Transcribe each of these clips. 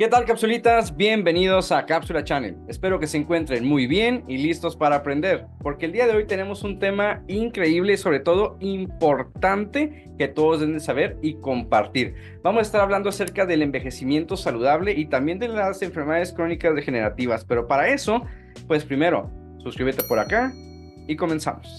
¿Qué tal, capsulitas? Bienvenidos a Cápsula Channel. Espero que se encuentren muy bien y listos para aprender, porque el día de hoy tenemos un tema increíble y sobre todo importante que todos deben saber y compartir. Vamos a estar hablando acerca del envejecimiento saludable y también de las enfermedades crónicas degenerativas, pero para eso, pues primero, suscríbete por acá y comenzamos.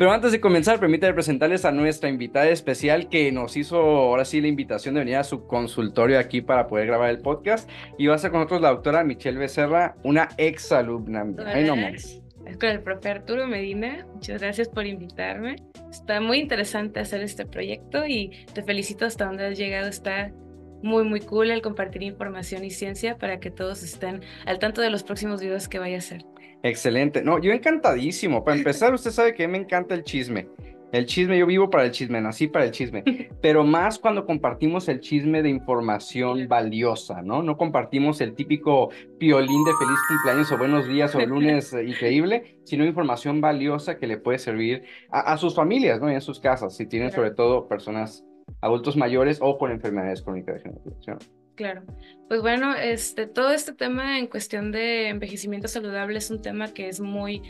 Pero antes de comenzar, permítame presentarles a nuestra invitada especial que nos hizo ahora sí la invitación de venir a su consultorio aquí para poder grabar el podcast. Y va a ser con nosotros la doctora Michelle Becerra, una ex alumna. Ahí Es Con el profe Arturo Medina, muchas gracias por invitarme. Está muy interesante hacer este proyecto y te felicito hasta donde has llegado. Está muy, muy cool el compartir información y ciencia para que todos estén al tanto de los próximos videos que vaya a hacer. Excelente. No, yo encantadísimo. Para empezar, usted sabe que me encanta el chisme. El chisme, yo vivo para el chisme, nací para el chisme, pero más cuando compartimos el chisme de información valiosa, ¿no? No compartimos el típico piolín de feliz cumpleaños o buenos días o lunes increíble, sino información valiosa que le puede servir a, sus familias, ¿no? Y a sus casas, si tienen sobre todo personas adultos mayores o con enfermedades crónicas de generación. Claro. Pues bueno, este, todo este tema en cuestión de envejecimiento saludable es un tema que es muy,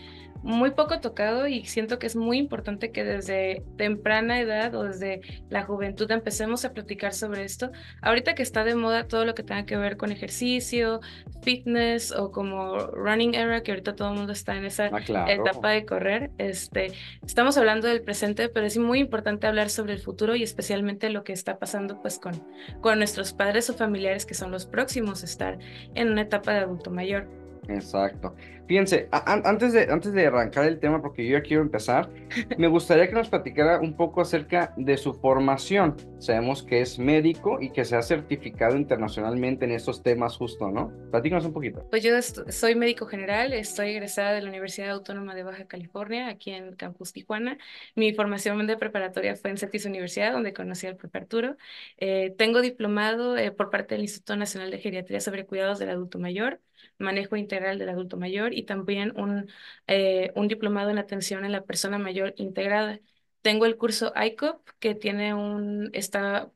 muy poco tocado y siento que es muy importante que desde temprana edad o desde la juventud empecemos a platicar sobre esto. Ahorita que está de moda todo lo que tenga que ver con ejercicio, fitness o como running era, que ahorita todo el mundo está en esa ah, etapa de correr. Este, estamos hablando del presente, pero es muy importante hablar sobre el futuro y especialmente lo que está pasando pues con, con nuestros padres o familiares que son los próximos a estar en una etapa de adulto mayor. Exacto. Fíjense, antes de, antes de arrancar el tema, porque yo ya quiero empezar, me gustaría que nos platicara un poco acerca de su formación. Sabemos que es médico y que se ha certificado internacionalmente en estos temas justo, ¿no? Platícanos un poquito. Pues yo soy médico general, estoy egresada de la Universidad Autónoma de Baja California, aquí en Campus Tijuana. Mi formación de preparatoria fue en CETIS Universidad, donde conocí al profe Arturo. Eh, tengo diplomado eh, por parte del Instituto Nacional de Geriatría sobre Cuidados del Adulto Mayor manejo integral del adulto mayor y también un, eh, un diplomado en atención en la persona mayor integrada. Tengo el curso ICOP, que tiene un, está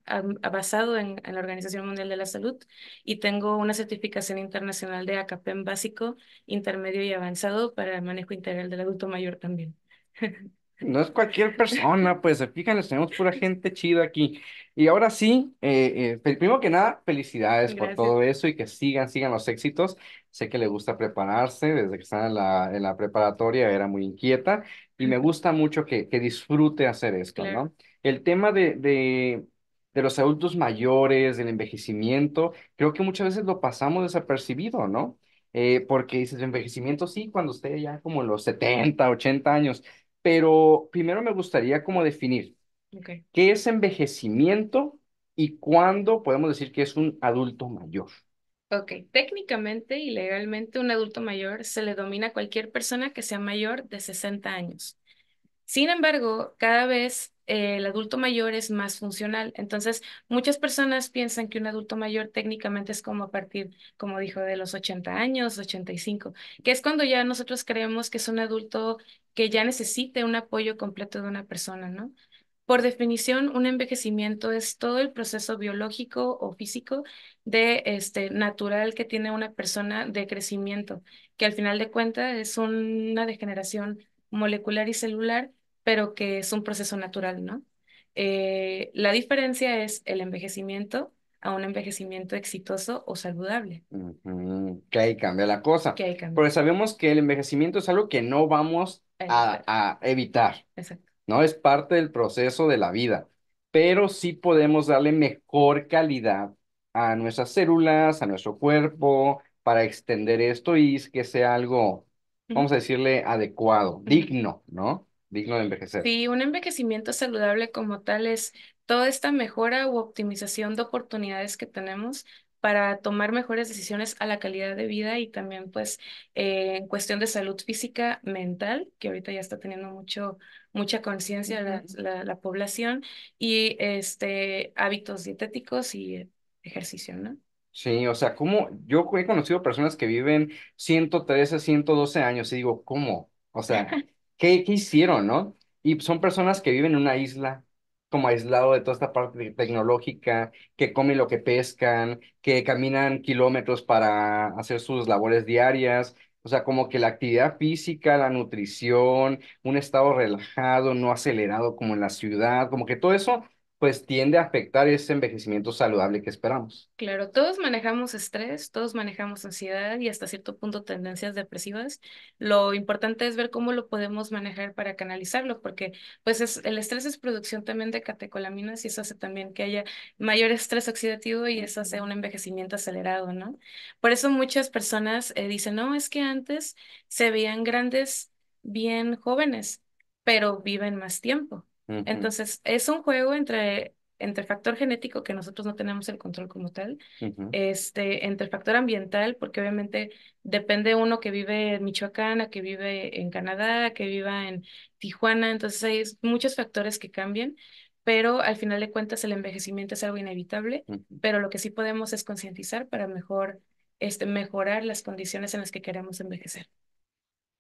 basado en, la Organización Mundial de la Salud, y tengo una certificación internacional de ACAPEM básico, intermedio y avanzado para el manejo integral del adulto mayor también. No es cualquier persona, pues fíjense, tenemos pura gente chida aquí. Y ahora sí, eh, eh, primero que nada, felicidades por todo eso y que sigan, sigan los éxitos. Sé que le gusta prepararse, desde que estaba en la, preparatoria era muy inquieta y me gusta mucho que, disfrute hacer esto, ¿no? El tema de, de, los adultos mayores, del envejecimiento, creo que muchas veces lo pasamos desapercibido, ¿no? Eh, porque dices, envejecimiento sí, cuando esté ya como los 70, 80 años, pero primero me gustaría como definir qué es envejecimiento y cuándo podemos decir que es un adulto mayor. Ok, técnicamente y legalmente un adulto mayor se le domina a cualquier persona que sea mayor de 60 años. Sin embargo, cada vez eh, el adulto mayor es más funcional. Entonces, muchas personas piensan que un adulto mayor técnicamente es como a partir, como dijo, de los 80 años, 85, que es cuando ya nosotros creemos que es un adulto que ya necesite un apoyo completo de una persona, ¿no? Por definición, un envejecimiento es todo el proceso biológico o físico de este natural que tiene una persona de crecimiento, que al final de cuentas es una degeneración molecular y celular pero que es un proceso natural, ¿no? Eh, la diferencia es el envejecimiento a un envejecimiento exitoso o saludable. Que ahí cambia la cosa. Que ahí cambia. Porque sabemos que el envejecimiento es algo que no vamos a, evitar. Exacto. No es parte del proceso de la vida, pero sí podemos darle mejor calidad a nuestras células, a nuestro cuerpo, para extender esto y que sea algo, vamos a decirle, adecuado, digno, ¿no? digno de envejecer. Sí, un envejecimiento saludable como tal es toda esta mejora u optimización de oportunidades que tenemos para tomar mejores decisiones a la calidad de vida y también pues eh, en cuestión de salud física, mental, que ahorita ya está teniendo mucho, mucha conciencia la, población, y este, hábitos dietéticos y ejercicio, ¿no? Sí, o sea, como yo he conocido personas que viven 113, 112 años y digo, ¿cómo? O sea, ¿qué, hicieron, no? Y son personas que viven en una isla, como aislado de toda esta parte tecnológica, que comen lo que pescan, que caminan kilómetros para hacer sus labores diarias. O sea, como que la actividad física, la nutrición, un estado relajado, no acelerado como en la ciudad, como que todo eso pues tiende a afectar ese envejecimiento saludable que esperamos. Claro, todos manejamos estrés, todos manejamos ansiedad y hasta cierto punto tendencias depresivas. Lo importante es ver cómo lo podemos manejar para canalizarlo, porque pues el estrés es producción también de catecolaminas y eso hace también que haya mayor estrés oxidativo y eso hace un envejecimiento acelerado, ¿no? Por eso muchas personas eh, dicen, no, es que antes se veían grandes, bien jóvenes, pero viven más tiempo. Entonces, es un juego entre, entre factor genético, que nosotros no tenemos el control como tal, este, entre factor ambiental, porque obviamente depende uno que vive en Michoacán, a que vive en Canadá, a que viva en Tijuana, entonces hay muchos factores que cambian, pero al final de cuentas el envejecimiento es algo inevitable, pero lo que sí podemos es concientizar para mejor, este, mejorar las condiciones en las que queremos envejecer.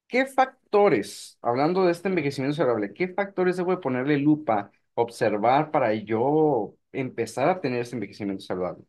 ¿Qué factores, hablando de este envejecimiento saludable, qué factores debo ponerle lupa, observar para yo empezar a tener este envejecimiento saludable?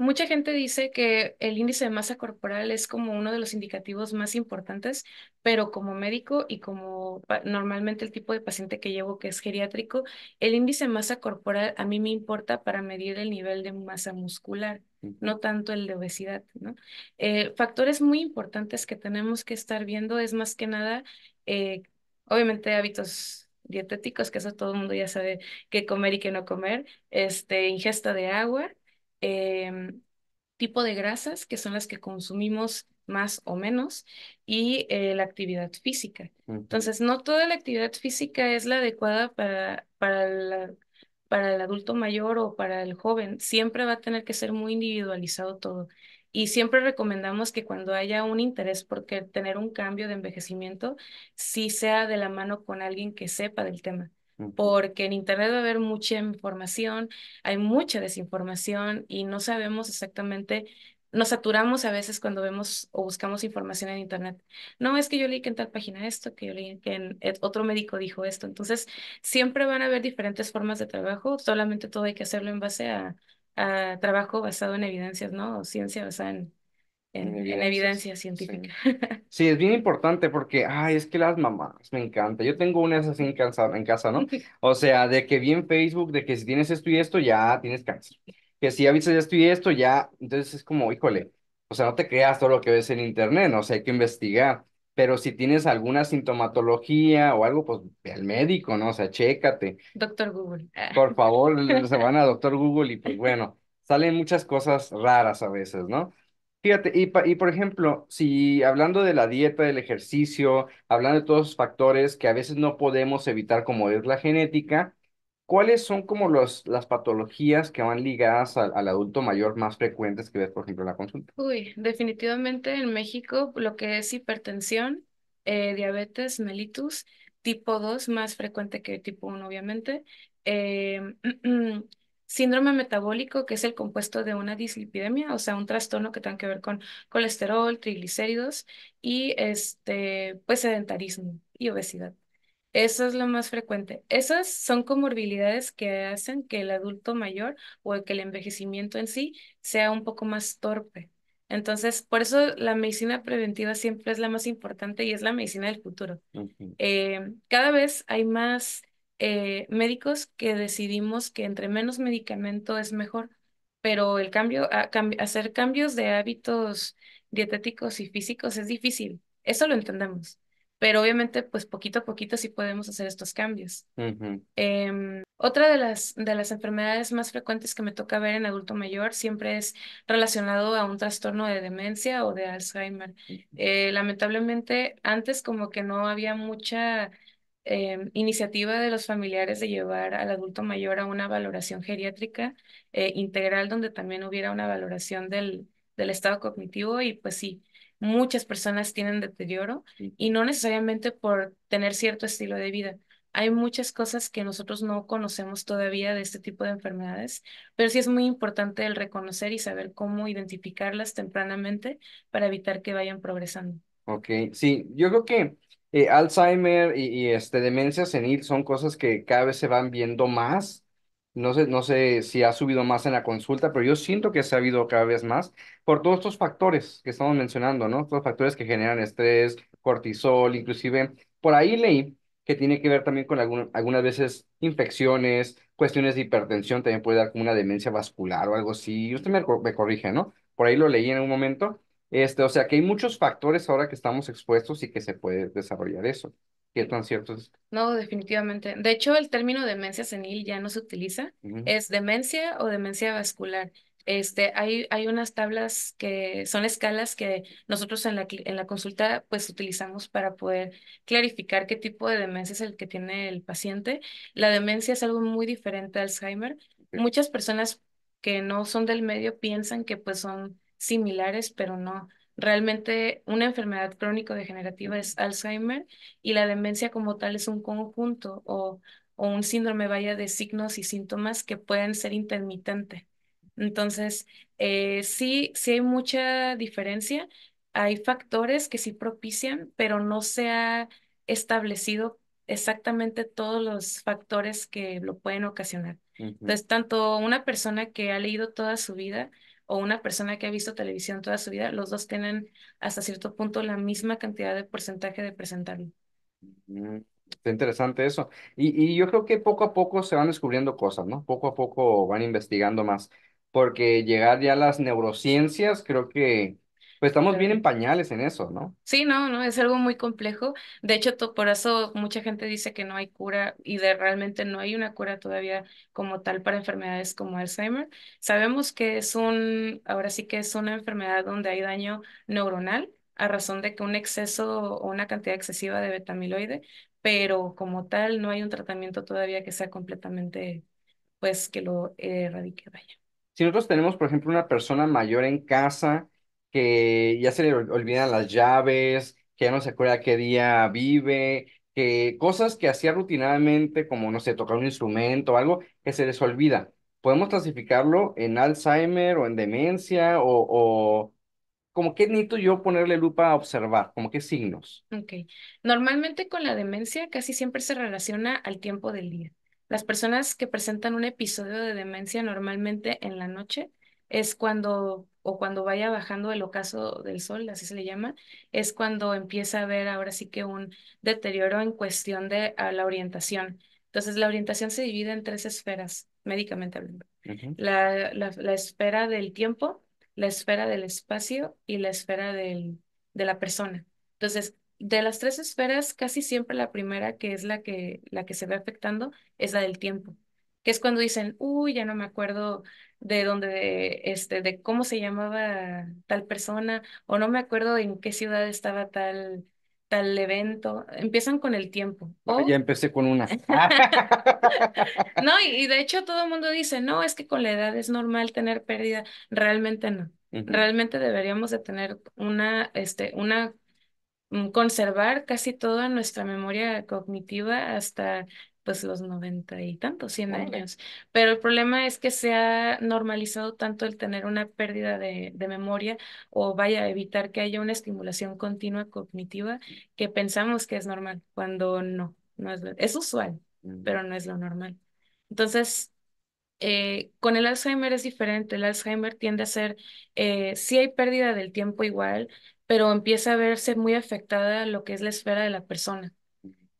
Mucha gente dice que el índice de masa corporal es como uno de los indicativos más importantes, pero como médico y como normalmente el tipo de paciente que llevo que es geriátrico, el índice de masa corporal a mí me importa para medir el nivel de masa muscular, no tanto el de obesidad. ¿no? Eh, factores muy importantes que tenemos que estar viendo es más que nada, eh, obviamente hábitos dietéticos, que eso todo el mundo ya sabe qué comer y qué no comer, este, ingesta de agua, Em, tipo de grasas, que son las que consumimos más o menos, y eh, la actividad física. Entonces, no toda la actividad física es la adecuada para, para, la, para el adulto mayor o para el joven. Siempre va a tener que ser muy individualizado todo. Y siempre recomendamos que cuando haya un interés por tener un cambio de envejecimiento, sí sea de la mano con alguien que sepa del tema porque en Internet va a haber mucha información, hay mucha desinformación y no sabemos exactamente, nos saturamos a veces cuando vemos o buscamos información en Internet. No es que yo leí que en tal página esto, que yo leí que eh, otro médico dijo esto. Entonces, siempre van a haber diferentes formas de trabajo, solamente todo hay que hacerlo en base a, a trabajo basado en evidencias, ¿no? O ciencia basada en, en, evidencia científica. Sí. es bien importante porque, ay, es que las mamás, me encanta. Yo tengo una así en en casa, ¿no? O sea, de que vi en Facebook, de que si tienes esto y esto, ya tienes cáncer. Que si avisas esto y esto, ya, entonces es como, híjole, o sea, no te creas todo lo que ves en internet, ¿no? o sea, hay que investigar. Pero si tienes alguna sintomatología o algo, pues ve al médico, ¿no? O sea, chécate. Doctor Google. Por favor, se van a Doctor Google y pues bueno, salen muchas cosas raras a veces, ¿no? Fíjate, y, por ejemplo, si hablando de la dieta, del ejercicio, hablando de todos los factores que a veces no podemos evitar, como es la genética, ¿cuáles son como los, las patologías que van ligadas al, adulto mayor más frecuentes que ves, por ejemplo, en la consulta? Uy, definitivamente en México lo que es hipertensión, eh, diabetes mellitus, tipo 2 más frecuente que tipo 1 obviamente, eh, síndrome metabólico, que es el compuesto de una dislipidemia, o sea, un trastorno que tiene que ver con colesterol, triglicéridos y este, pues, sedentarismo y obesidad. Eso es lo más frecuente. Esas son comorbilidades que hacen que el adulto mayor o que el envejecimiento en sí sea un poco más torpe. Entonces, por eso la medicina preventiva siempre es la más importante y es la medicina del futuro. Eh, cada vez hay más eh, médicos que decidimos que entre menos medicamento es mejor, pero el cambio, a, hacer cambios de hábitos dietéticos y físicos es difícil, eso lo entendemos, pero obviamente pues poquito a poquito sí podemos hacer estos cambios. Em, otra de las, de las enfermedades más frecuentes que me toca ver en adulto mayor siempre es relacionado a un trastorno de demencia o de Alzheimer. Eh, lamentablemente antes como que no había mucha Em, iniciativa de los familiares de llevar al adulto mayor a una valoración geriátrica eh, integral donde también hubiera una valoración del, del estado cognitivo y pues sí, muchas personas tienen deterioro y no necesariamente por tener cierto estilo de vida. Hay muchas cosas que nosotros no conocemos todavía de este tipo de enfermedades, pero sí es muy importante el reconocer y saber cómo identificarlas tempranamente para evitar que vayan progresando. Ok, sí, yo creo que eh, Alzheimer y, este, demencia senil son cosas que cada vez se van viendo más. No sé, no sé si ha subido más en la consulta, pero yo siento que se ha habido cada vez más por todos estos factores que estamos mencionando, ¿no? los factores que generan estrés, cortisol, inclusive por ahí leí que tiene que ver también con algunas veces infecciones, cuestiones de hipertensión, también puede dar como una demencia vascular o algo así. Usted me, me corrige, ¿no? Por ahí lo leí en un momento, este, o sea que hay muchos factores ahora que estamos expuestos y que se puede desarrollar eso. ¿Qué tan cierto es? No, definitivamente. De hecho, el término demencia senil ya no se utiliza. Es demencia o demencia vascular. Este, hay, hay unas tablas que son escalas que nosotros en la, en la consulta pues utilizamos para poder clarificar qué tipo de demencia es el que tiene el paciente. La demencia es algo muy diferente a Alzheimer. Muchas personas que no son del medio piensan que pues son similares, pero no. Realmente una enfermedad crónico-degenerativa es Alzheimer y la demencia como tal es un conjunto o, un síndrome vaya de signos y síntomas que pueden ser intermitente. Entonces, eh, sí, sí hay mucha diferencia. Hay factores que sí propician, pero no se ha establecido exactamente todos los factores que lo pueden ocasionar. Entonces, tanto una persona que ha leído toda su vida o una persona que ha visto televisión toda su vida, los dos tienen hasta cierto punto la misma cantidad de porcentaje de presentarlo. Mm, está interesante eso. Y, y yo creo que poco a poco se van descubriendo cosas, ¿no? Poco a poco van investigando más, porque llegar ya a las neurociencias creo que pues estamos bien en pañales en eso, ¿no? Sí, no, no, es algo muy complejo. De hecho, por eso mucha gente dice que no hay cura y de realmente no hay una cura todavía como tal para enfermedades como Alzheimer. Sabemos que es un, ahora sí que es una enfermedad donde hay daño neuronal a razón de que un exceso o una cantidad excesiva de betamiloide, pero como tal no hay un tratamiento todavía que sea completamente, pues que lo eh, erradique, vaya. Si nosotros tenemos, por ejemplo, una persona mayor en casa, que ya se le olvidan las llaves, que ya no se acuerda qué día vive, que cosas que hacía rutinadamente como no sé, tocar un instrumento o algo, que se les olvida. Podemos clasificarlo en Alzheimer o en demencia o, o como qué necesito yo ponerle lupa a observar, como qué signos. Ok. Normalmente con la demencia casi siempre se relaciona al tiempo del día. Las personas que presentan un episodio de demencia normalmente en la noche es cuando, o cuando vaya bajando el ocaso del sol, así se le llama, es cuando empieza a haber ahora sí que un deterioro en cuestión de a la orientación. Entonces, la orientación se divide en tres esferas, médicamente hablando. la, esfera del tiempo, la esfera del espacio y la esfera del, de la persona. Entonces, de las tres esferas, casi siempre la primera que es la que, la que se ve afectando es la del tiempo, que es cuando dicen, uy, ya no me acuerdo de donde, este, de cómo se llamaba tal persona, o no me acuerdo en qué ciudad estaba tal, tal evento. Empiezan con el tiempo. Ah, ya empecé con una. no, y, de hecho todo el mundo dice, no, es que con la edad es normal tener pérdida. Realmente no. Realmente deberíamos de tener una, este, una mm, conservar casi toda nuestra memoria cognitiva hasta pues los noventa y tantos, cien años. Pero el problema es que se ha normalizado tanto el tener una pérdida de, memoria o vaya a evitar que haya una estimulación continua cognitiva que pensamos que es normal, cuando no, no es, es usual, mm. pero no es lo normal. Entonces, eh, con el Alzheimer es diferente. El Alzheimer tiende a ser, eh, sí hay pérdida del tiempo igual, pero empieza a verse muy afectada lo que es la esfera de la persona.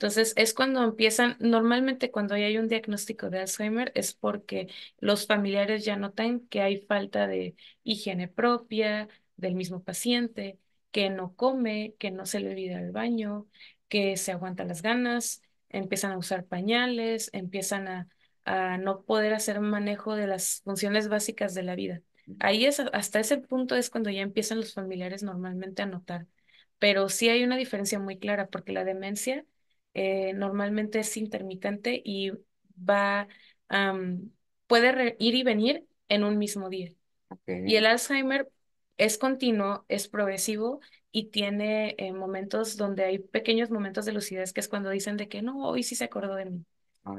Entonces es cuando empiezan, normalmente cuando hay un diagnóstico de Alzheimer es porque los familiares ya notan que hay falta de higiene propia del mismo paciente, que no come, que no se le olvida el baño, que se aguanta las ganas, empiezan a usar pañales, empiezan a, no poder hacer manejo de las funciones básicas de la vida. Ahí es, hasta ese punto es cuando ya empiezan los familiares normalmente a notar. Pero sí hay una diferencia muy clara porque la demencia eh, normalmente es intermitente y va, puede ir y venir en un mismo día. Y el Alzheimer es continuo, es progresivo y tiene eh, momentos donde hay pequeños momentos de lucidez que es cuando dicen de que no, hoy sí se acordó de mí. Ah,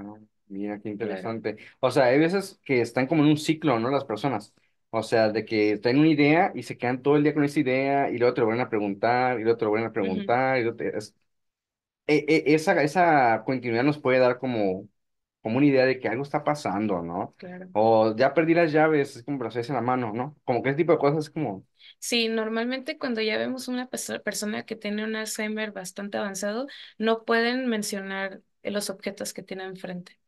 mira, qué interesante. O sea, hay veces que están como en un ciclo, ¿no? Las personas. O sea, de que en una idea y se quedan todo el día con esa idea y luego te lo vuelven a preguntar y luego te lo vuelven a preguntar y luego te... E, e, esa, esa continuidad nos puede dar como, como una idea de que algo está pasando, ¿no? Claro. O ya perdí las llaves, es como las en la mano, ¿no? Como que ese tipo de cosas es como... Sí, normalmente cuando ya vemos una persona que tiene un Alzheimer bastante avanzado, no pueden mencionar los objetos que tiene enfrente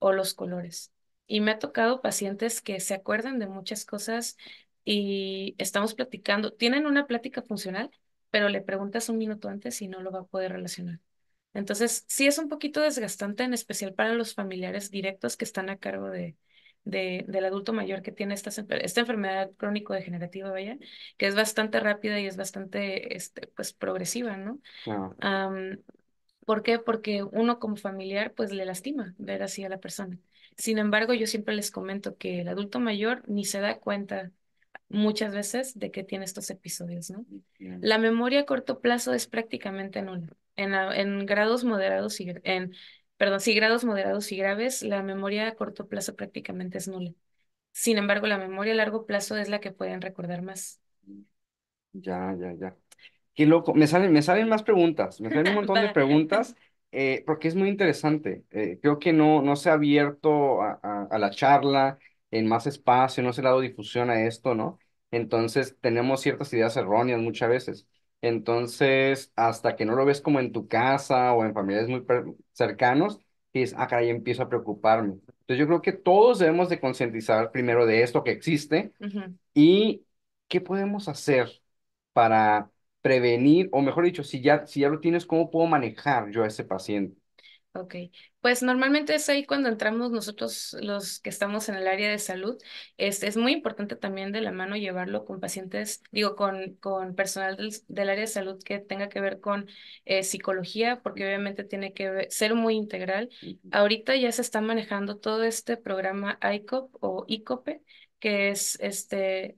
o los colores. Y me ha tocado pacientes que se acuerdan de muchas cosas y estamos platicando, tienen una plática funcional, pero le preguntas un minuto antes y no lo va a poder relacionar. Entonces, sí es un poquito desgastante, en especial para los familiares directos que están a cargo de, de, del adulto mayor que tiene esta, esta enfermedad crónico-degenerativa, vaya, que es bastante rápida y es bastante, este, pues, progresiva, ¿no? ¿Por qué? Porque uno como familiar, pues, le lastima ver así a la persona. Sin embargo, yo siempre les comento que el adulto mayor ni se da cuenta muchas veces de que tiene estos episodios, ¿no? La memoria a corto plazo es prácticamente nula en, grados moderados y en, perdón, sí, grados moderados y graves, la memoria a corto plazo prácticamente es nula. Sin embargo, la memoria a largo plazo es la que pueden recordar más. Ya, ya, ya. Qué loco. Me salen, me salen más preguntas, me salen un montón de preguntas, eh, porque es muy interesante. Eh, creo que no, no se ha abierto a, la charla en más espacio, no se ha dado difusión a esto, ¿no? Entonces tenemos ciertas ideas erróneas muchas veces. Entonces, hasta que no lo ves como en tu casa o en familiares muy cercanos, es acá ah, caray, empiezo a preocuparme. Entonces, yo creo que todos debemos de concientizar primero de esto que existe y qué podemos hacer para prevenir, o mejor dicho, si ya, si ya lo tienes, ¿cómo puedo manejar yo a ese paciente? Ok, pues normalmente es ahí cuando entramos nosotros los que estamos en el área de salud. Este, es muy importante también de la mano llevarlo con pacientes, digo, con, con personal del, área de salud que tenga que ver con eh, psicología, porque obviamente tiene que ser muy integral. Ahorita ya se está manejando todo este programa ICOP o ICOPE, que es este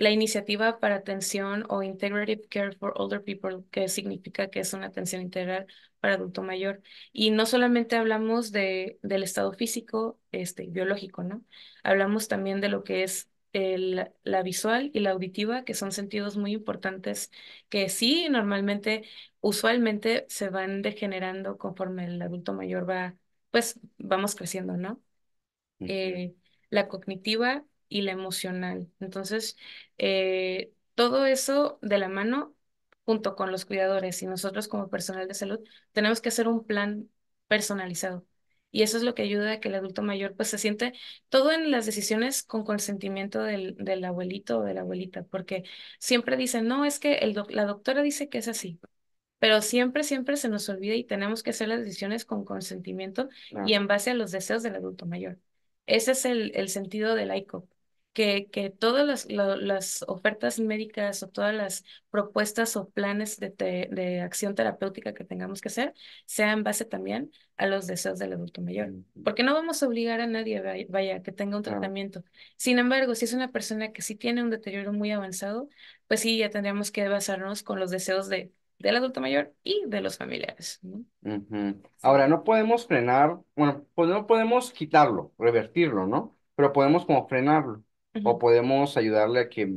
la iniciativa para atención o Integrative Care for Older People, que significa que es una atención integral para adulto mayor. Y no solamente hablamos de, del estado físico, este, biológico, ¿no? Hablamos también de lo que es la visual y la auditiva, que son sentidos muy importantes que sí, normalmente, usualmente se van degenerando conforme el adulto mayor va, pues vamos creciendo, ¿no? Eh, la cognitiva, y la emocional. Entonces, eh, todo eso de la mano junto con los cuidadores y nosotros como personal de salud, tenemos que hacer un plan personalizado. Y eso es lo que ayuda a que el adulto mayor pues se siente todo en las decisiones con consentimiento del, del abuelito o de la abuelita, porque siempre dicen, no, es que el la doctora dice que es así, pero siempre, siempre se nos olvida y tenemos que hacer las decisiones con consentimiento y en base a los deseos del adulto mayor. Ese es el, el sentido del ICO que, que todas las, las, ofertas médicas o todas las propuestas o planes de, de, acción terapéutica que tengamos que hacer sean en base también a los deseos del adulto mayor. Porque no vamos a obligar a nadie, vaya, que tenga un tratamiento. Sin embargo, si es una persona que sí tiene un deterioro muy avanzado, pues sí, ya tendríamos que basarnos con los deseos de, del adulto mayor y de los familiares. Ahora, no podemos frenar, bueno, pues no podemos quitarlo, revertirlo, ¿no? Pero podemos como frenarlo o podemos ayudarle a que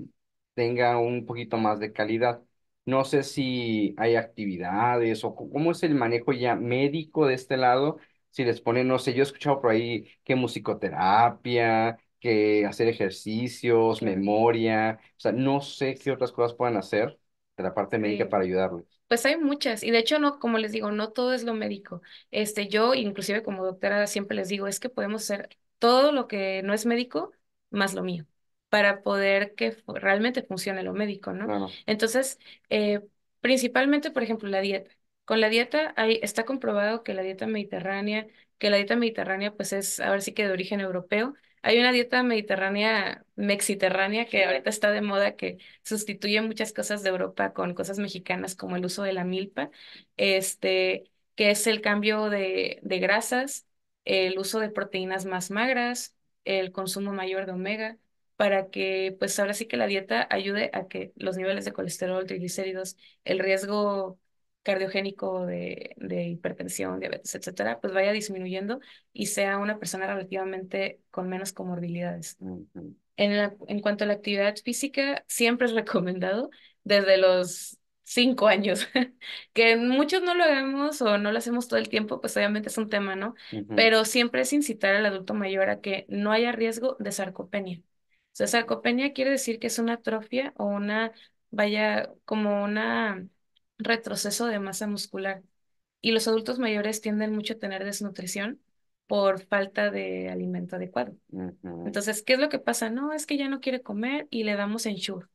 tenga un poquito más de calidad. No sé si hay actividades o cómo es el manejo ya médico de este lado, si les ponen, no sé, yo he escuchado por ahí que musicoterapia, que hacer ejercicios, memoria, o sea, no sé qué otras cosas puedan hacer de la parte médica para ayudarle Pues hay muchas, y de hecho, no, como les digo, no todo es lo médico. Este, yo, inclusive como doctora, siempre les digo, es que podemos hacer todo lo que no es médico, más lo mío, para poder que realmente funcione lo médico, ¿no? Entonces, eh, principalmente, por ejemplo, la dieta. Con la dieta hay, está comprobado que la dieta mediterránea, que la dieta mediterránea pues es, ahora sí que de origen europeo, hay una dieta mediterránea, mexiterránea, que ahorita está de moda, que sustituye muchas cosas de Europa con cosas mexicanas, como el uso de la milpa, este, que es el cambio de, de grasas, el uso de proteínas más magras, el consumo mayor de omega, para que pues ahora sí que la dieta ayude a que los niveles de colesterol, triglicéridos, el riesgo cardiogénico de, de hipertensión, diabetes, etcétera, pues vaya disminuyendo y sea una persona relativamente con menos comorbilidades. En, en cuanto a la actividad física, siempre es recomendado desde los cinco años, que muchos no lo hagamos o no lo hacemos todo el tiempo, pues obviamente es un tema, ¿no? Pero siempre es incitar al adulto mayor a que no haya riesgo de sarcopenia. O sea, sarcopenia quiere decir que es una atrofia o una, vaya, como una retroceso de masa muscular. Y los adultos mayores tienden mucho a tener desnutrición por falta de alimento adecuado. Entonces, ¿qué es lo que pasa? No, es que ya no quiere comer y le damos enchur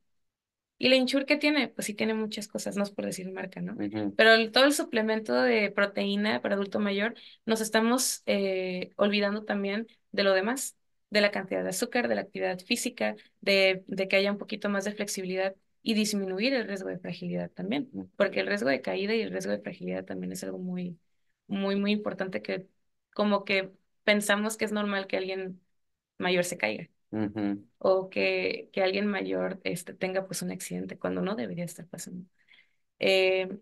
y la Inchur, que tiene? Pues sí tiene muchas cosas, no es por decir marca, ¿no? Pero todo el suplemento de proteína para adulto mayor, nos estamos eh, olvidando también de lo demás, de la cantidad de azúcar, de la actividad física, de, que haya un poquito más de flexibilidad y disminuir el riesgo de fragilidad también, porque el riesgo de caída y el riesgo de fragilidad también es algo muy, muy, muy importante que como que pensamos que es normal que alguien mayor se caiga o que, que, alguien mayor este, tenga pues un accidente cuando no debería estar pasando. Eh,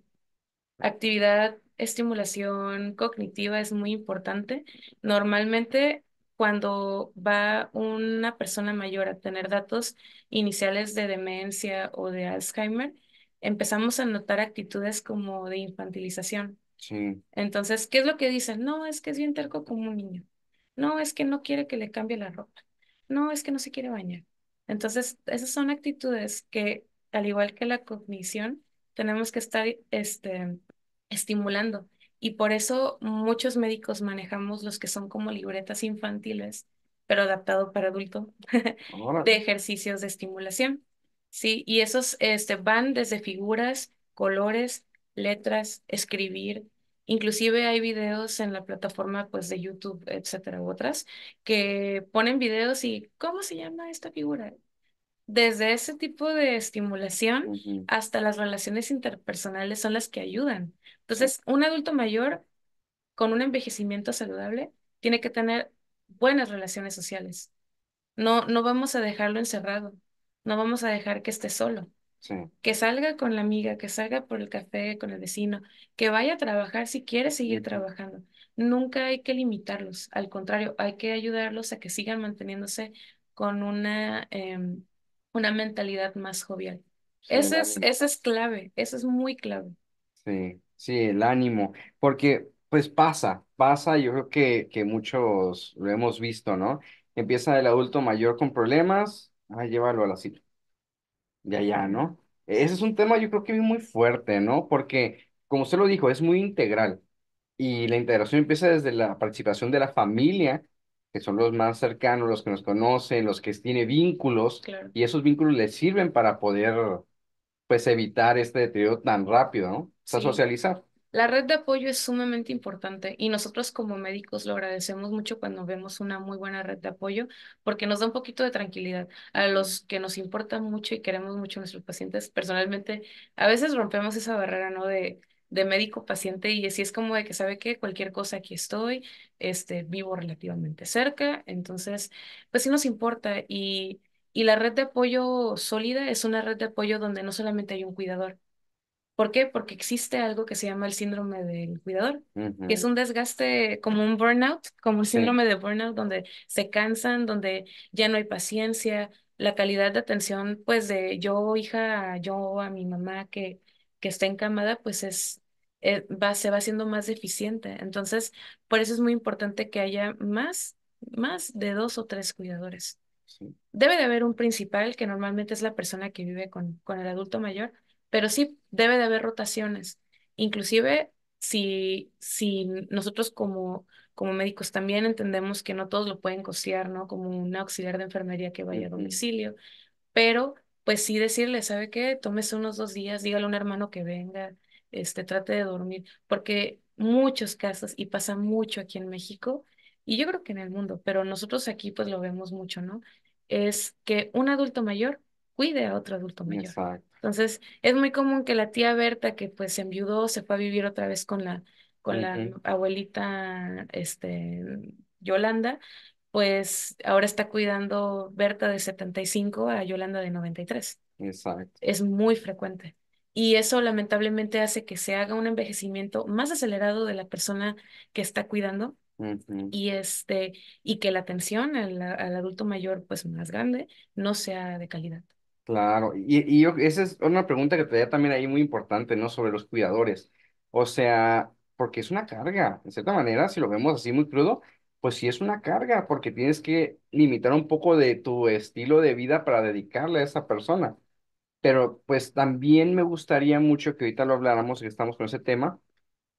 actividad, estimulación cognitiva es muy importante. Normalmente cuando va una persona mayor a tener datos iniciales de demencia o de Alzheimer, empezamos a notar actitudes como de infantilización. Entonces, ¿qué es lo que dicen? No, es que es bien terco como un niño. No, es que no quiere que le cambie la ropa no, es que no se quiere bañar. Entonces, esas son actitudes que, al igual que la cognición, tenemos que estar este, estimulando. Y por eso muchos médicos manejamos los que son como libretas infantiles, pero adaptado para adulto, de ejercicios de estimulación. Sí, y esos este, van desde figuras, colores, letras, escribir, Inclusive hay videos en la plataforma pues de YouTube, etcétera, u otras, que ponen videos y ¿cómo se llama esta figura? Desde ese tipo de estimulación hasta las relaciones interpersonales son las que ayudan. Entonces, un adulto mayor con un envejecimiento saludable tiene que tener buenas relaciones sociales. No, no vamos a dejarlo encerrado, no vamos a dejar que esté solo. Que salga con la amiga, que salga por el café con el vecino, que vaya a trabajar si quiere seguir trabajando. Nunca hay que limitarlos, al contrario, hay que ayudarlos a que sigan manteniéndose con una, em, una mentalidad más jovial. Esa es, es clave, eso es muy clave. Sí, sí, el ánimo, porque pues pasa, pasa, yo creo que, que muchos lo hemos visto, ¿no? Empieza el adulto mayor con problemas, a llévalo a la cita de allá, ¿no? Ese es un tema yo creo que muy fuerte, ¿no? Porque, como usted lo dijo, es muy integral y la integración empieza desde la participación de la familia, que son los más cercanos, los que nos conocen, los que tienen vínculos y esos vínculos les sirven para poder, pues, evitar este deterioro tan rápido, ¿no? O socializar. La red de apoyo es sumamente importante y nosotros como médicos lo agradecemos mucho cuando vemos una muy buena red de apoyo porque nos da un poquito de tranquilidad a los que nos importa mucho y queremos mucho a nuestros pacientes. Personalmente, a veces rompemos esa barrera, ¿no? De, de médico-paciente y así es como de que sabe que cualquier cosa aquí estoy, este, vivo relativamente cerca, entonces, pues sí nos importa y, y la red de apoyo sólida es una red de apoyo donde no solamente hay un cuidador, ¿Por qué? Porque existe algo que se llama el síndrome del cuidador, que es un desgaste como un burnout, como un síndrome de burnout, donde se cansan, donde ya no hay paciencia, la calidad de atención, pues de yo, hija, yo, a mi mamá que, que está encamada, pues es, eh, va, se va haciendo más deficiente. Entonces, por eso es muy importante que haya más, más de dos o tres cuidadores. Debe de haber un principal, que normalmente es la persona que vive con, con el adulto mayor, pero sí debe de haber rotaciones. Inclusive si, si nosotros como, como médicos también entendemos que no todos lo pueden costear, ¿no? Como un auxiliar de enfermería que vaya a domicilio, pero pues sí decirle, ¿sabe qué? Tómese unos dos días, dígale a un hermano que venga, este, trate de dormir, porque muchos casos, y pasa mucho aquí en México, y yo creo que en el mundo, pero nosotros aquí pues lo vemos mucho, ¿no? Es que un adulto mayor cuide a otro adulto mayor. Entonces, es muy común que la tía Berta, que pues se enviudó, se fue a vivir otra vez con la, con la abuelita este, Yolanda, pues ahora está cuidando Berta de 75 a Yolanda de 93. Exacto. Es muy frecuente. Y eso lamentablemente hace que se haga un envejecimiento más acelerado de la persona que está cuidando y, este, y que la atención al, al adulto mayor, pues más grande, no sea de calidad. Claro, y, yo, esa es una pregunta que te da también ahí muy importante, ¿no? Sobre los cuidadores. O sea, porque es una carga, en cierta manera, si lo vemos así muy crudo, pues sí es una carga, porque tienes que limitar un poco de tu estilo de vida para dedicarle a esa persona. Pero pues también me gustaría mucho que ahorita lo habláramos, que estamos con ese tema,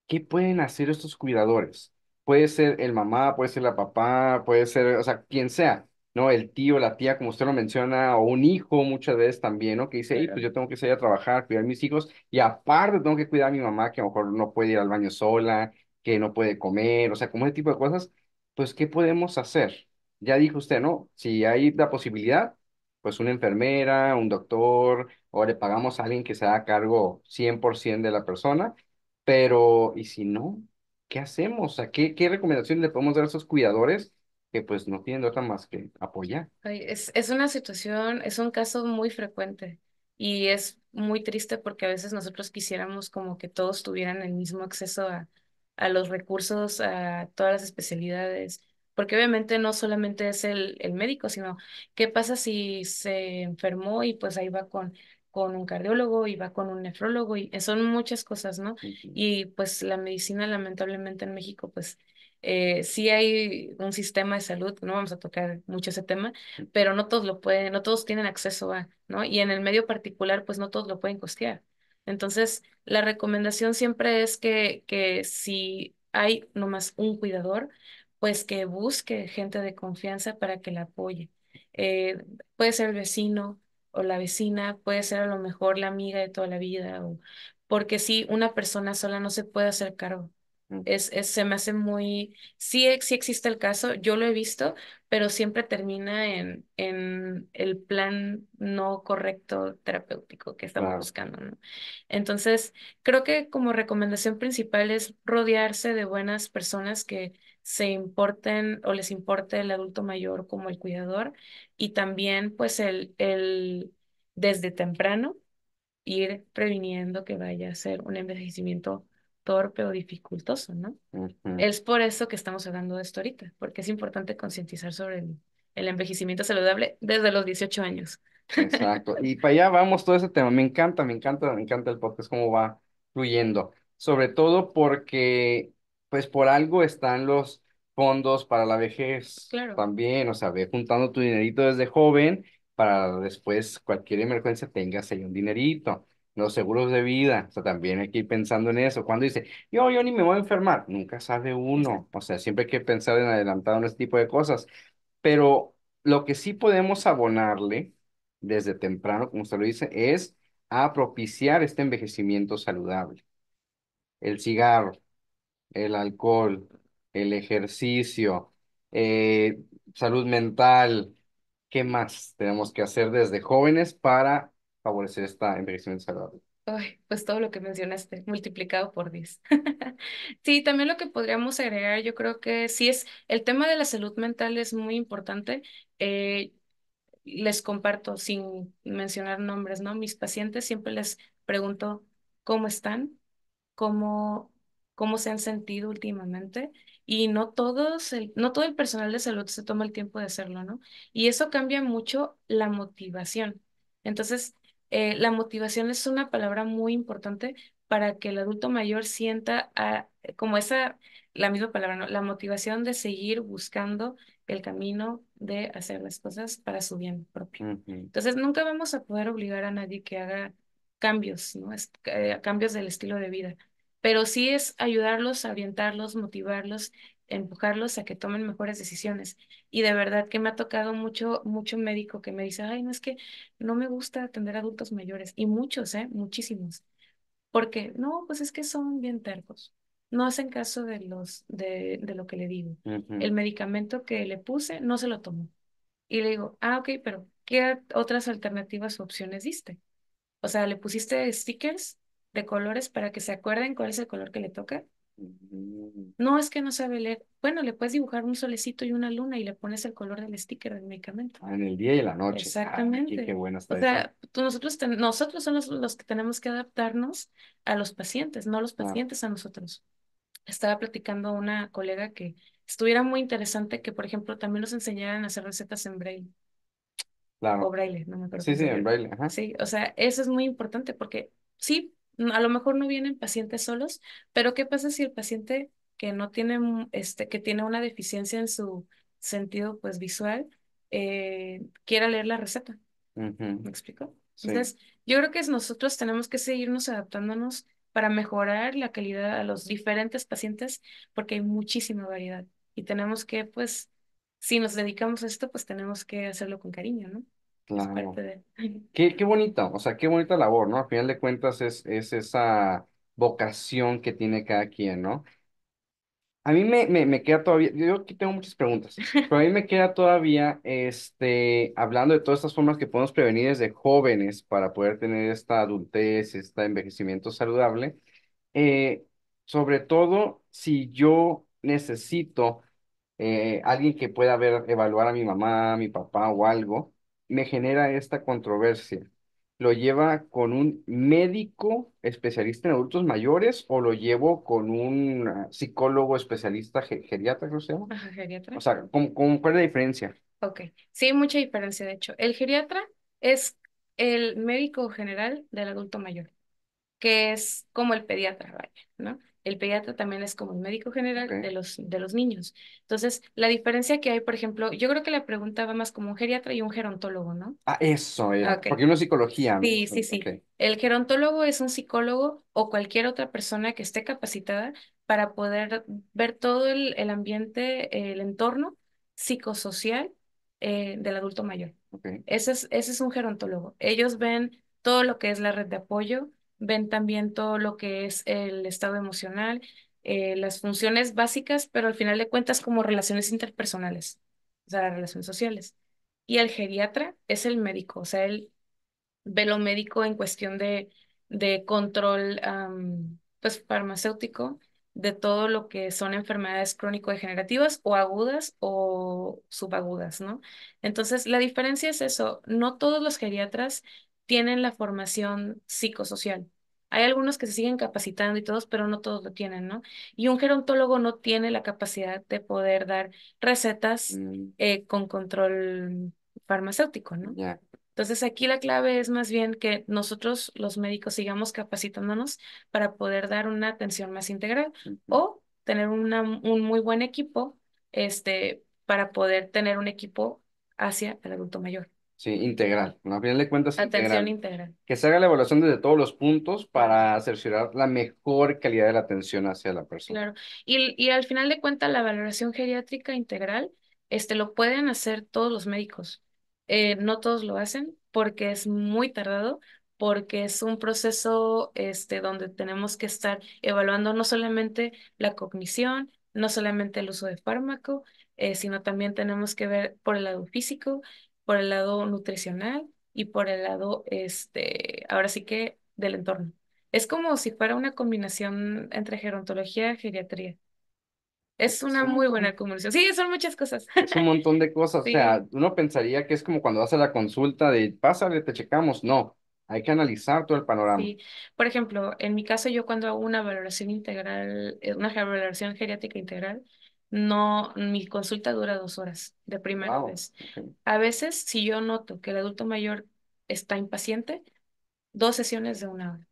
¿qué pueden hacer estos cuidadores? Puede ser el mamá, puede ser la papá, puede ser, o sea, quien sea. ¿no? El tío, la tía, como usted lo menciona, o un hijo muchas veces también, ¿no? Que dice, pues yo tengo que salir a trabajar, cuidar a mis hijos, y aparte tengo que cuidar a mi mamá, que a lo mejor no puede ir al baño sola, que no puede comer, o sea, como ese tipo de cosas, pues, ¿qué podemos hacer? Ya dijo usted, ¿no? Si hay la posibilidad, pues una enfermera, un doctor, o le pagamos a alguien que se haga cargo 100% de la persona, pero, ¿y si no? ¿Qué hacemos? ¿qué, qué recomendaciones le podemos dar a esos cuidadores? pues no tienen otra más que apoyar. Es, una situación, es un caso muy frecuente y es muy triste porque a veces nosotros quisiéramos como que todos tuvieran el mismo acceso a, a los recursos, a todas las especialidades, porque obviamente no solamente es el, el médico, sino qué pasa si se enfermó y pues ahí va con con un cardiólogo y va con un nefrólogo y son muchas cosas, ¿no? Y pues la medicina lamentablemente en México pues eh, si hay un sistema de salud, no vamos a tocar mucho ese tema, pero no todos lo pueden, no todos tienen acceso a, ¿no? Y en el medio particular, pues no todos lo pueden costear. Entonces, la recomendación siempre es que, que si hay nomás un cuidador, pues que busque gente de confianza para que la apoye. Eh, puede ser el vecino o la vecina, puede ser a lo mejor la amiga de toda la vida, o, porque si una persona sola no se puede hacer cargo. Es, se me hace muy, sí, e, sí existe el caso, yo lo he visto, pero siempre termina en, en el plan no correcto terapéutico que estamos buscando, Entonces, creo que como recomendación principal es rodearse de buenas personas que se importen o les importe el adulto mayor como el cuidador y también pues el, el desde temprano ir previniendo que vaya a ser un envejecimiento torpe o dificultoso, ¿no? Es por eso que estamos hablando de esto ahorita, porque es importante concientizar sobre el, envejecimiento saludable desde los 18 años. Exacto. Y para allá vamos todo ese tema. Me encanta, me encanta, me encanta el podcast, cómo va fluyendo. Sobre todo porque, pues por algo están los fondos para la vejez. También, o sea, ve juntando tu dinerito desde joven para después cualquier emergencia tengas ahí un dinerito los seguros de vida, o sea, también hay que ir pensando en eso. Cuando dice, yo, yo ni me voy a enfermar, nunca sabe uno, o sea, siempre hay que pensar en adelantado en ese tipo de cosas, pero lo que sí podemos abonarle desde temprano, como usted lo dice, es a propiciar este envejecimiento saludable. El cigarro, el alcohol, el ejercicio, eh, salud mental, ¿qué más tenemos que hacer desde jóvenes para favorecer esta inversión saludable? Ay, pues todo lo que mencionaste, multiplicado por 10. sí, también lo que podríamos agregar, yo creo que sí es, el tema de la salud mental es muy importante. Eh, les comparto, sin mencionar nombres, ¿no? Mis pacientes siempre les pregunto cómo están, cómo, cómo se han sentido últimamente y no todos no todo el personal de salud se toma el tiempo de hacerlo, ¿no? Y eso cambia mucho la motivación. Entonces, eh, la motivación es una palabra muy importante para que el adulto mayor sienta a, ah, como esa, la misma palabra, ¿no? la motivación de seguir buscando el camino de hacer las cosas para su bien propio. Entonces, nunca vamos a poder obligar a nadie que haga cambios, ¿no? Eh, cambios del estilo de vida, pero sí es ayudarlos, orientarlos, motivarlos empujarlos a que tomen mejores decisiones. Y de verdad que me ha tocado mucho, mucho médico que me dice, ay, no es que no me gusta atender adultos mayores. Y muchos, ¿eh? Muchísimos. Porque, no, pues es que son bien tercos. No hacen caso de, los, de, de lo que le digo. El medicamento que le puse no se lo tomó. Y le digo, ah, ok, pero ¿qué otras alternativas o opciones diste? O sea, le pusiste stickers de colores para que se acuerden cuál es el color que le toca Mm. No, es que no sabe leer. Bueno, le puedes dibujar un solecito y una luna y le pones el color del sticker del medicamento. Ah, en el día y en la noche. Exactamente. o sea, nosotros, nosotros somos los, que tenemos que adaptarnos a los pacientes, no los ah. pacientes a nosotros. Estaba platicando una colega que estuviera muy interesante que, por ejemplo, también nos enseñaran a hacer recetas en braille. O braille, no me acuerdo. Sí, sí, en braille. Sí, o sea, eso es muy importante porque sí, Mm, a lo mejor no vienen pacientes solos, pero ¿qué pasa si el paciente que no tiene, este, que tiene una deficiencia en su sentido pues, visual, eh, quiera leer la receta? ¿Me explico? Entonces, yo creo que nosotros tenemos que seguirnos adaptándonos para mejorar la calidad a los diferentes pacientes, porque hay muchísima variedad y tenemos que, pues, si nos dedicamos a esto, pues tenemos que hacerlo con cariño, ¿no? Claro. Qué, qué bonito, o sea, qué bonita labor, ¿no? Al final de cuentas es, es esa vocación que tiene cada quien, ¿no? A mí me, me, queda todavía, yo aquí tengo muchas preguntas, pero a mí me queda todavía, este, hablando de todas estas formas que podemos prevenir desde jóvenes para poder tener esta adultez, este envejecimiento saludable, eh, sobre todo si yo necesito eh, alguien que pueda ver, evaluar a mi mamá, a mi papá o algo, me genera esta controversia? ¿Lo lleva con un médico especialista en adultos mayores o lo llevo con un ah, psicólogo especialista geriatra, se llama? Ajá, geriatra. O sea, con un cuál es diferencia? Ok. Sí, mucha diferencia, de hecho. El geriatra es el médico general del adulto mayor, que es como el pediatra, vaya, ¿no? el pediatra también es como el médico general de, los, de los niños. Entonces, la diferencia que hay, por ejemplo, yo creo que la pregunta va más como un geriatra y un gerontólogo, ¿no? Ah, eso, porque uno es psicología. Sí, sí, sí. El gerontólogo es un psicólogo o cualquier otra persona que esté capacitada para poder ver todo el, ambiente, el entorno psicosocial eh, del adulto mayor. Ese, es, ese es un gerontólogo. Ellos ven todo lo que es la red de apoyo, ven también todo lo que es el estado emocional, eh, las funciones básicas, pero al final de cuentas como relaciones interpersonales, o sea, relaciones sociales. Y el geriatra es el médico, o sea, él ve lo médico en cuestión de, control pues, farmacéutico de todo lo que son enfermedades crónico-degenerativas o agudas o subagudas, ¿no? Entonces, la diferencia es eso, no todos los geriatras tienen la formación psicosocial. Hay algunos que se siguen capacitando y todos, pero no todos lo tienen, ¿no? Y un gerontólogo no tiene la capacidad de poder dar recetas mm. eh, con control farmacéutico, ¿no? Entonces aquí la clave es más bien que nosotros los médicos sigamos capacitándonos para poder dar una atención más integral o tener una, un muy buen equipo este, para poder tener un equipo hacia el adulto mayor. Sí, integral. ¿no? final de cuentas, atención integral. Que se haga la evaluación desde todos los puntos para cerciorar la mejor calidad de la atención hacia la persona. Claro. Y, y al final de cuentas, la valoración geriátrica integral este, lo pueden hacer todos los médicos. Eh, no todos lo hacen porque es muy tardado, porque es un proceso este, donde tenemos que estar evaluando no solamente la cognición, no solamente el uso de fármaco, eh, sino también tenemos que ver por el lado físico, por el lado nutricional y por el lado, este, ahora sí que del entorno. Es como si fuera una combinación entre gerontología y geriatría. Es una muy buena combinación. Sí, son muchas cosas. Es un montón de cosas. O sea, uno pensaría que es como cuando hace la consulta de pásale, te checamos. No, hay que analizar todo el panorama. Sí. Por ejemplo, en mi caso, yo cuando hago una valoración integral, eh, una valoración geriátrica integral, no, mi consulta dura dos horas de primera vez. A veces, si yo noto que el adulto mayor está impaciente, dos sesiones de una hora.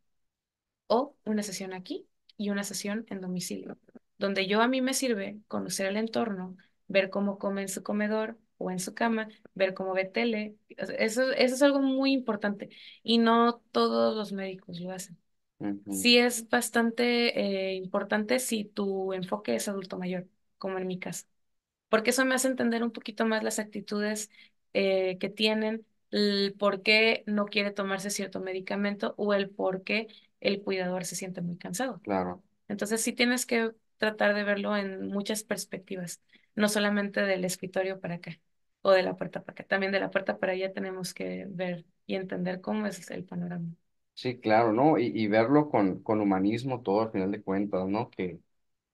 O una sesión aquí y una sesión en domicilio, donde yo a mí me sirve conocer el entorno, ver cómo come en su comedor o en su cama, ver cómo ve tele. Eso, es algo muy importante y no todos los médicos lo hacen. Sí es bastante eh, importante si tu enfoque es adulto mayor como en mi caso, porque eso me hace entender un poquito más las actitudes eh, que tienen, el por qué no quiere tomarse cierto medicamento o el por qué el cuidador se siente muy cansado. Claro. Entonces sí tienes que tratar de verlo en muchas perspectivas, no solamente del escritorio para acá o de la puerta para acá, también de la puerta para allá tenemos que ver y entender cómo es el panorama. Sí, claro, ¿no? Y, y verlo con, con humanismo todo al final de cuentas, ¿no? Que,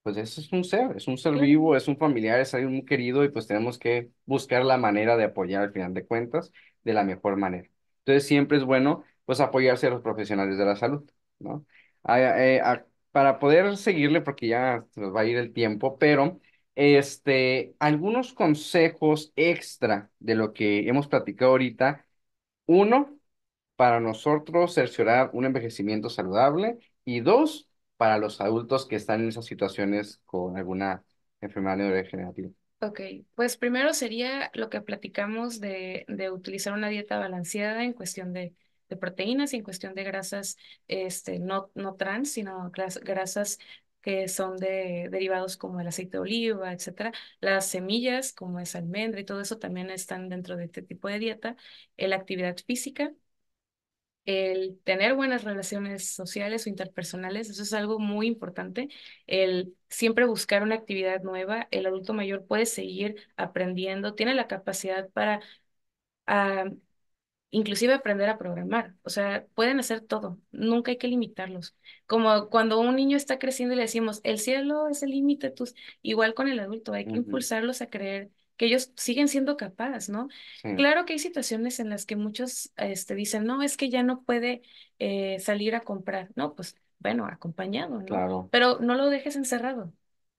pues eso es un ser, es un ser vivo, es un familiar, es alguien muy querido y pues tenemos que buscar la manera de apoyar al final de cuentas de la mejor manera. Entonces siempre es bueno pues apoyarse a los profesionales de la salud, ¿no? Ah, eh, ah, para poder seguirle, porque ya nos va a ir el tiempo, pero este, algunos consejos extra de lo que hemos platicado ahorita. Uno, para nosotros cerciorar un envejecimiento saludable y dos, para los adultos que están en esas situaciones con alguna enfermedad neurodegenerativa? Ok, pues primero sería lo que platicamos de, de utilizar una dieta balanceada en cuestión de, proteínas y en cuestión de grasas este, no, no trans, sino grasas que son de derivados como el aceite de oliva, etcétera. Las semillas, como es almendra y todo eso, también están dentro de este tipo de dieta. Eh, la actividad física, el tener buenas relaciones sociales o interpersonales, eso es algo muy importante, el siempre buscar una actividad nueva, el adulto mayor puede seguir aprendiendo, tiene la capacidad para ah, inclusive aprender a programar, o sea, pueden hacer todo, nunca hay que limitarlos. Como cuando un niño está creciendo y le decimos, el cielo es el límite, igual con el adulto, hay que impulsarlos a creer ellos siguen siendo capaces, ¿no? Claro que hay situaciones en las que muchos este, dicen, no, es que ya no puede eh, salir a comprar. No, pues bueno, acompañado, ¿no? Pero no lo dejes encerrado.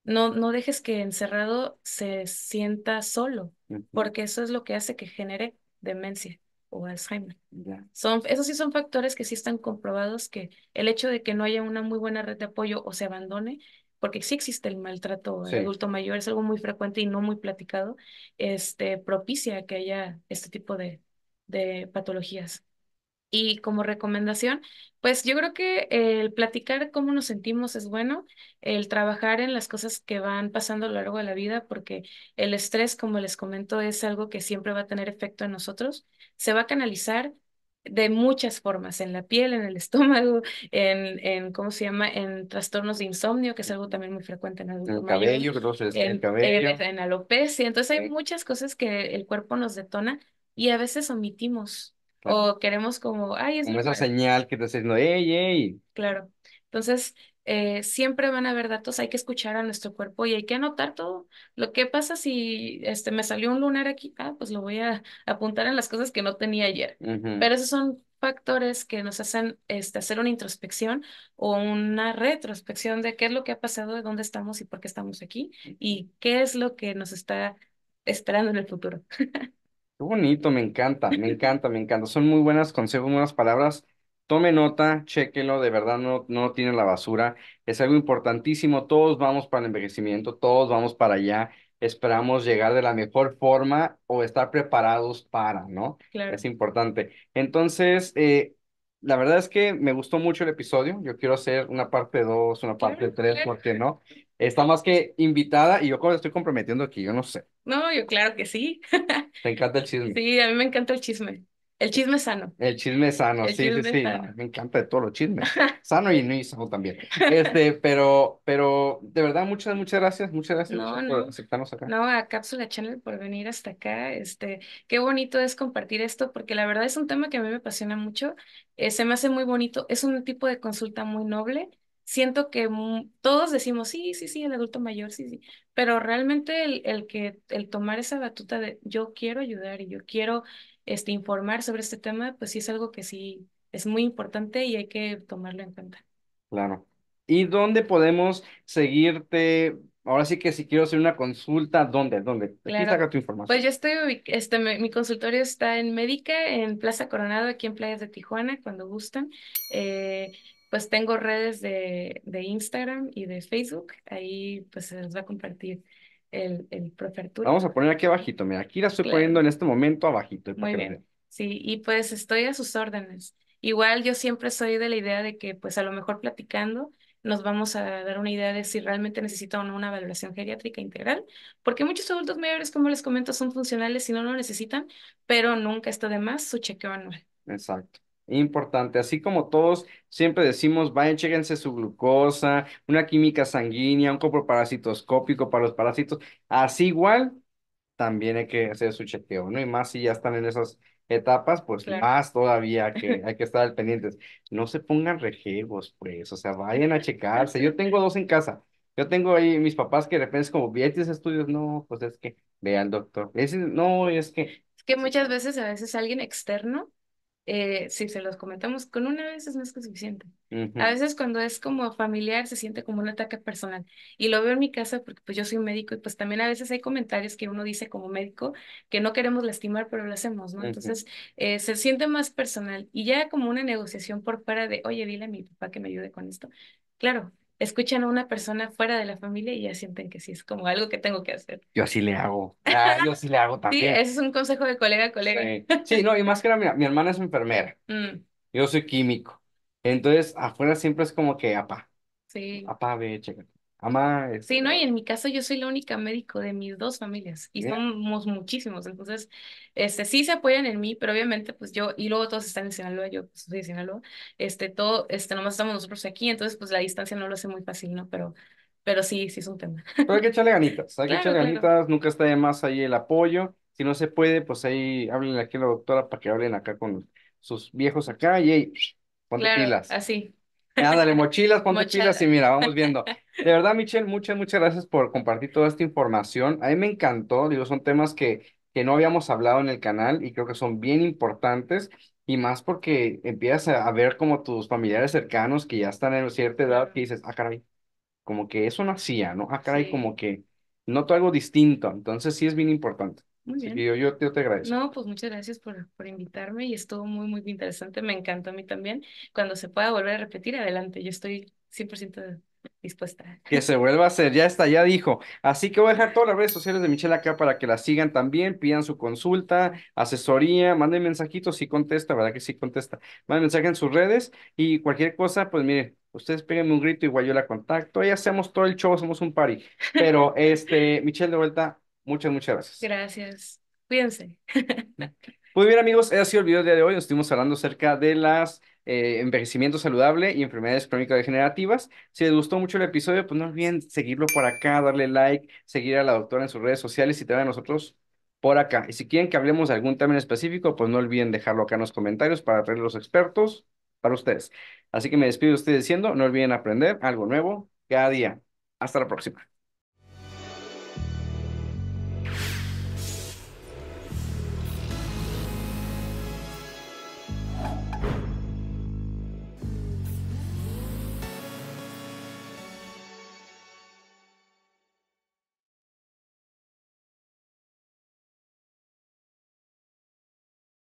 No, no dejes que encerrado se sienta solo, porque eso es lo que hace que genere demencia o Alzheimer. Son, esos sí son factores que sí están comprobados que el hecho de que no haya una muy buena red de apoyo o se abandone porque sí existe el maltrato el adulto mayor, es algo muy frecuente y no muy platicado, este, propicia que haya este tipo de, de patologías. Y como recomendación, pues yo creo que el platicar cómo nos sentimos es bueno, el trabajar en las cosas que van pasando a lo largo de la vida, porque el estrés, como les comento, es algo que siempre va a tener efecto en nosotros, se va a canalizar de muchas formas, en la piel, en el estómago, en, en ¿cómo se llama? En trastornos de insomnio, que es algo también muy frecuente en adultos el cabello, en, el cabello. En, alopecia. Entonces hay muchas cosas que el cuerpo nos detona y a veces omitimos o queremos como, ay, es... Como esa señal que te está diciendo, ey, ey. Claro. Entonces, eh, siempre van a haber datos, hay que escuchar a nuestro cuerpo y hay que anotar todo. Lo que pasa si este, me salió un lunar aquí, ah, pues lo voy a apuntar en las cosas que no tenía ayer. Pero esos son factores que nos hacen este, hacer una introspección o una retrospección de qué es lo que ha pasado, de dónde estamos y por qué estamos aquí y qué es lo que nos está esperando en el futuro. Qué bonito, me encanta, me encanta, me encanta. Son muy buenas consejos, buenas palabras Tome nota, chéquelo, de verdad no, no tiene la basura. Es algo importantísimo. Todos vamos para el envejecimiento, todos vamos para allá. Esperamos llegar de la mejor forma o estar preparados para, ¿no? Claro. Es importante. Entonces, eh, la verdad es que me gustó mucho el episodio. Yo quiero hacer una parte 2, una parte 3, porque ¿por qué no? Está más que invitada y yo como estoy comprometiendo aquí, yo no sé. No, yo claro que sí. Te encanta el chisme. Sí, a mí me encanta el chisme. El chisme sano. El chisme sano, sí, sí, sí, Me encanta de todos los chismes. sano y no y sano también. Este, pero, pero de verdad, muchas, muchas gracias, muchas gracias por aceptarnos acá. No, a Cápsula Channel por venir hasta acá. Este, qué bonito es compartir esto, porque la verdad es un tema que a mí me apasiona mucho. Eh, se me hace muy bonito. Es un tipo de consulta muy noble siento que mm, todos decimos, sí, sí, sí, el adulto mayor, sí, sí, pero realmente el, el que, el tomar esa batuta de yo quiero ayudar y yo quiero este, informar sobre este tema, pues sí es algo que sí es muy importante y hay que tomarlo en cuenta. Claro. ¿Y dónde podemos seguirte? Ahora sí que si quiero hacer una consulta, ¿dónde? ¿Dónde? Aquí está tu información. Pues yo estoy, este, mi consultorio está en Médica, en Plaza Coronado, aquí en Playas de Tijuana, cuando gustan. Eh, pues tengo redes de, de Instagram y de Facebook, ahí pues se les va a compartir el, el Vamos a poner aquí abajito, mira, aquí la estoy poniendo en este momento abajito. Muy bien, sí, y pues estoy a sus órdenes. Igual yo siempre soy de la idea de que pues a lo mejor platicando nos vamos a dar una idea de si realmente necesitan o no una valoración geriátrica integral, porque muchos adultos mayores, como les comento, son funcionales y no lo necesitan, pero nunca está de más su chequeo anual. Exacto. Importante, así como todos siempre decimos, vayan, chequense su glucosa, una química sanguínea, un coproparasitoscópico para los parásitos, así igual también hay que hacer su chequeo, ¿no? Y más si ya están en esas etapas, pues más todavía que hay que estar al pendientes. No se pongan rejegos, pues, o sea, vayan a checarse. Yo tengo dos en casa. Yo tengo ahí mis papás que de repente es como, ¿vietes estudios? No, pues es que, vean, doctor. no, es que... Es que muchas veces, a veces alguien externo eh, si se los comentamos con una vez es más que suficiente. A veces cuando es como familiar se siente como un ataque personal. Y lo veo en mi casa porque pues yo soy médico y pues también a veces hay comentarios que uno dice como médico que no queremos lastimar, pero lo hacemos, ¿no? Entonces eh, se siente más personal y ya como una negociación por para de, oye, dile a mi papá que me ayude con esto. Claro, escuchan a una persona fuera de la familia y ya sienten que sí, es como algo que tengo que hacer. Yo así le hago, ah, yo sí le hago también. Sí, ese es un consejo de colega a colega. Sí, no, y más que nada, mi, hermana es enfermera, mm. yo soy químico, entonces afuera siempre es como que, apá, sí. apá, ve, checa. Mamá. Sí, ¿no? Y en mi caso yo soy la única médico de mis dos familias y somos muchísimos. Entonces, este, sí se apoyan en mí, pero obviamente pues yo, y luego todos están en Sinaloa, yo pues, soy de Sinaloa, este, todo, este, nomás estamos nosotros aquí, entonces pues la distancia no lo hace muy fácil, ¿no? Pero, pero sí, sí es un tema. Pero hay que echarle ganitas, hay que echarle ganitas, nunca está de más ahí el apoyo. Si no se puede, pues ahí hablen aquí a la doctora para que hablen acá con sus viejos acá y ahí, ponte claro, Así. Ándale, ah, mochilas, ponte mochilas y mira, vamos viendo. De verdad, Michelle, muchas, muchas gracias por compartir toda esta información. A mí me encantó, digo, son temas que, que no habíamos hablado en el canal y creo que son bien importantes y más porque empiezas a, ver como tus familiares cercanos que ya están en cierta edad que dices, ah, caray, como que eso no hacía, ¿no? Ah, caray, como que noto algo distinto. Entonces sí es bien importante. Muy bien. Yo, yo, te agradezco. No, pues muchas gracias por, invitarme y estuvo muy, muy interesante. Me encantó a mí también. Cuando se pueda volver a repetir, adelante. Yo estoy 100% dispuesta. Que se vuelva a hacer, ya está, ya dijo. Así que voy a dejar todas las redes sociales de Michelle acá para que la sigan también, pidan su consulta, asesoría, manden mensajitos sí contesta, ¿verdad que sí contesta? Manden mensaje en sus redes y cualquier cosa, pues miren, ustedes péguenme un grito, igual yo la contacto, y hacemos todo el show, somos un party. Pero este, Michelle, de vuelta, Muchas, muchas gracias. Gracias. Cuídense. Muy bien, amigos, ese ha sido el video día de hoy. estuvimos hablando acerca de las eh, envejecimiento saludable y enfermedades crónico-degenerativas. Si les gustó mucho el episodio, pues no olviden seguirlo por acá, darle like, seguir a la doctora en sus redes sociales y también a nosotros por acá. Y si quieren que hablemos de algún tema específico, pues no olviden dejarlo acá en los comentarios para traer los expertos para ustedes. Así que me despido de ustedes diciendo, no olviden aprender algo nuevo cada día. Hasta la próxima.